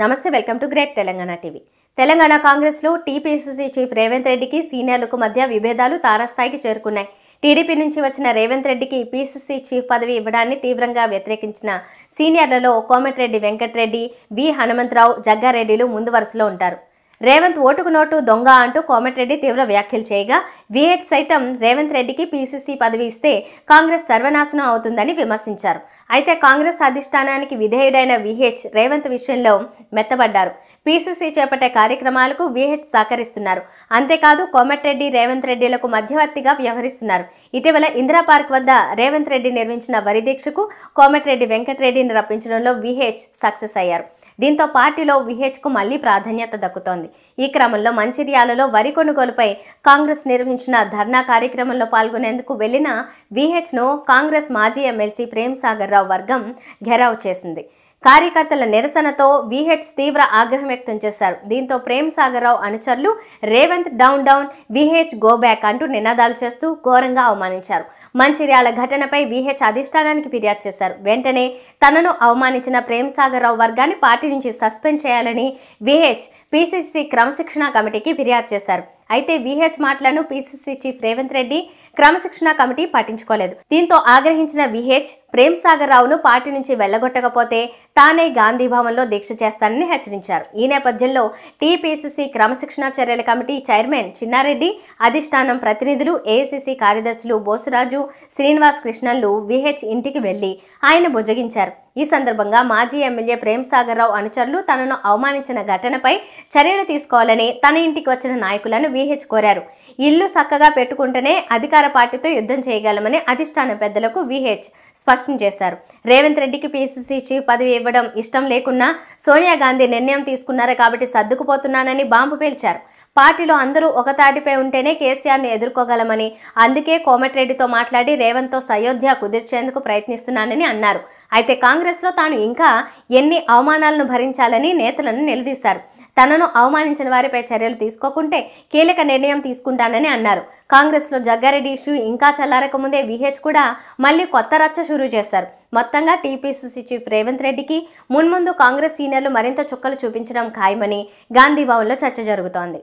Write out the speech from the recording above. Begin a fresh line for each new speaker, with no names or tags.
నమస్తే welcome to great Telangana TV Telangana కాంగ్రెస్లో TPCC chief Revanth రెడ్డికి సీనియర్లకు మధ్య విభేదాలు తారాస్థాయికి చేరుకున్నాయి టీడీపీ నుంచి వచ్చిన రేవంత్ రెడ్డికి పీసీసీ చీఫ్ పదవి ఇవ్వడాన్ని తీవ్రంగా వ్యతిరేకించిన సీనియర్లలో కోమటిరెడ్డి వెంకటరెడ్డి వి హనుమంతరావు జగ్గారెడ్డిలు ముందు వరుసలో ఉంటారు రేవంత్ ఓటుకు నోటు దొంగ అంటూ కోమటిరెడ్డి తీవ్ర వ్యాఖ్యలు చేయగా విహెచ్ సైతం రేవంత్ రెడ్డికి పీసీసీ పదవి ఇస్తే కాంగ్రెస్ సర్వనాశనం అవుతుందని విమర్శించారు అయితే కాంగ్రెస్ అధిష్టానానికి విధేయుడైన విహెచ్ రేవంత్ విషయంలో మెత్తబడ్డారు పీసీసీ చేపట్టే కార్యక్రమాలకు విహెచ్ సహకరిస్తున్నారు అంతేకాదు కోమటిరెడ్డి రేవంత్ రెడ్డిలకు మధ్యవర్తిగా వ్యవహరిస్తున్నారు ఇటీవల ఇందిరా పార్క్ వద్ద రేవంత్ రెడ్డి నిర్మించిన వరిదీక్షకు కోమటిరెడ్డి వెంకటరెడ్డిని రప్పించడంలో విహెచ్ సక్సెస్ అయ్యారు దీంతో పార్టీలో విహెచ్కు మళ్లీ ప్రాధాన్యత దక్కుతోంది ఈ క్రమంలో మంచిర్యాలలో వరి కొనుగోలుపై కాంగ్రెస్ నిర్వహించిన ధర్నా కార్యక్రమంలో పాల్గొనేందుకు వెళ్లిన విహెచ్ను కాంగ్రెస్ మాజీ ఎమ్మెల్సీ ప్రేమ్ సాగర్ రావు వర్గం ఘెరావ్ చేసింది కార్యకర్తల నిరసనతో విహెచ్ తీవ్ర ఆగ్రహం వ్యక్తం చేశారు దీంతో ప్రేమ్ సాగర్రావు అనుచరులు Revanth down down VH go back అంటూ నినాదాలు చేస్తూ ఘోరంగా అవమానించారు మంచిర్యాల ఘటనపై విహెచ్ అధిష్టానానికి ఫిర్యాదు చేశారు వెంటనే తనను అవమానించిన ప్రేమ్ సాగర్రావు వర్గాన్ని పార్టీ నుంచి సస్పెండ్ చేయాలని విహెచ్ పీసీసీ క్రమశిక్షణా కమిటీకి ఫిర్యాదు చేశారు అయితే విహెచ్ మాటలను పీసీసీ చీఫ్ రేవంత్ రెడ్డి క్రమశిక్షణ కమిటీ పట్టించుకోలేదు దీంతో ఆగ్రహించిన విహెచ్ ప్రేమ్ సాగర్ రావును పార్టీ నుంచి వెళ్లగొట్టకపోతే తానే గాంధీ భవన్లో దీక్ష చేస్తానని హెచ్చరించారు ఈ నేపథ్యంలో టీపీసీసీ క్రమశిక్షణ చర్యల కమిటీ చైర్మన్ చిన్నారెడ్డి అధిష్టానం ప్రతినిధులు ఏసీసీ కార్యదర్శులు బోసురాజు శ్రీనివాస్ కృష్ణన్లు విహెచ్ ఇంటికి వెళ్లి ఆయన బుజ్జగించారు ఈ సందర్భంగా మాజీ ఎమ్మెల్యే ప్రేమ్ సాగర్ రావు అనుచరులు తనను అవమానించిన ఘటనపై చర్యలు తీసుకోవాలని తన ఇంటికి వచ్చిన నాయకులను విహెచ్ కోరారు ఇల్లు చక్కగా పెట్టుకుంటేనే అధికార అధికార పార్టీతో యుద్ధం చేయగలమని అధిష్టాన పెద్దలకు విహెచ్ స్పష్టం చేశారు రేవంత్ రెడ్డికి పిసిసి చీఫ్ పదవి ఇవ్వడం ఇష్టం లేకున్నా సోనియా గాంధీ నిర్ణయం తీసుకున్నారు కాబట్టి సర్దుకుపోతున్నానని బాంబు పేల్చారు పార్టీలో అందరూ ఒక తాటిపై ఉంటేనే కేసీఆర్ని ఎదుర్కోగలమని అందుకే కోమటిరెడ్డితో మాట్లాడి రేవంత్తో సయోధ్య కుదిర్చేందుకు ప్రయత్నిస్తున్నానని అన్నారు అయితే కాంగ్రెస్లో తాను ఇంకా ఎన్ని అవమానాలను భరించాలని నేతలను నిలదీశారు తనను అవమానించిన వారిపై చర్యలు తీసుకోకుంటే కీలక నిర్ణయం తీసుకుంటానని అన్నారు కాంగ్రెస్లో జగ్గారెడ్డి ఇష్యూ ఇంకా చల్లారకముందే విహెచ్ కూడా మళ్ళీ కొత్త రచ్చ షురూ చేశారు మొత్తంగా టీపీసీసీ చీఫ్ రేవంత్ రెడ్డికి మున్ముందు కాంగ్రెస్ సీనియర్లు మరింత చుక్కలు చూపించడం ఖాయమని గాంధీభవన్లో చర్చ జరుగుతోంది